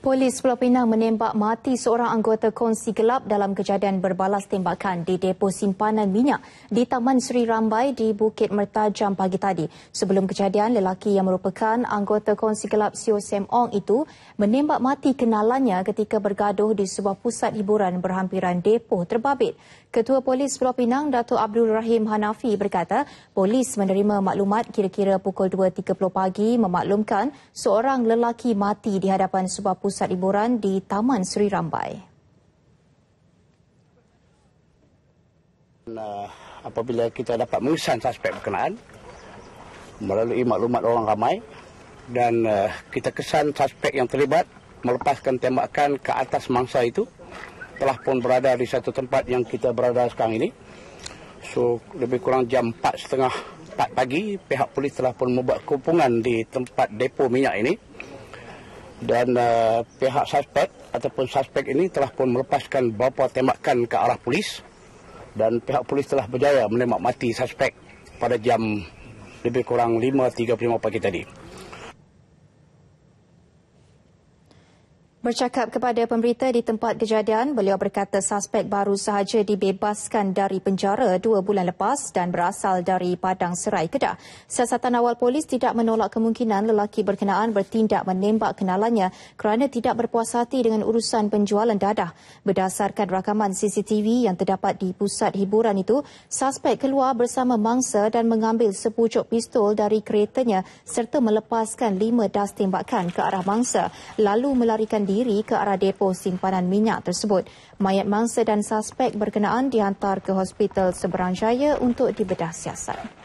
Polis Pulau Pinang menembak mati seorang anggota kongsi gelap dalam kejadian berbalas tembakan di depo simpanan minyak di Taman Sri Rambai di Bukit Mertajam pagi tadi. Sebelum kejadian, lelaki yang merupakan anggota kongsi gelap Sio Sam Ong itu menembak mati kenalannya ketika bergaduh di sebuah pusat hiburan berhampiran depo terbabit. Ketua Polis Pulau Pinang, Datuk Abdul Rahim Hanafi berkata, polis menerima maklumat kira-kira pukul 2.30 pagi memaklumkan seorang lelaki mati di hadapan sebuah pusat pusat hiburan di Taman Seri Rambai. apabila kita dapat mengesan suspek berkenaan melalui maklumat orang ramai dan eh, kita kesan suspek yang terlibat melepaskan tembakan ke atas mangsa itu telah pun berada di satu tempat yang kita berada sekarang ini. So, lebih kurang jam 4.30 4 pagi, pihak polis telah pun membuat kumpulan di tempat depo minyak ini dan uh, pihak suspek ataupun suspek ini telah pun melepaskan beberapa tembakan ke arah polis dan pihak polis telah berjaya menembak mati suspek pada jam lebih kurang 5.35 pagi tadi. Bercakap kepada pemberita di tempat kejadian, beliau berkata suspek baru sahaja dibebaskan dari penjara dua bulan lepas dan berasal dari Padang Serai Kedah. Siasatan awal polis tidak menolak kemungkinan lelaki berkenaan bertindak menembak kenalannya kerana tidak berpuas hati dengan urusan penjualan dadah. Berdasarkan rakaman CCTV yang terdapat di pusat hiburan itu, suspek keluar bersama mangsa dan mengambil sepucuk pistol dari keretanya serta melepaskan lima das tembakan ke arah mangsa lalu melarikan diri ke arah depo simpanan minyak tersebut. Mayat mangsa dan suspek berkenaan dihantar ke hospital seberang jaya untuk dibedah siasat.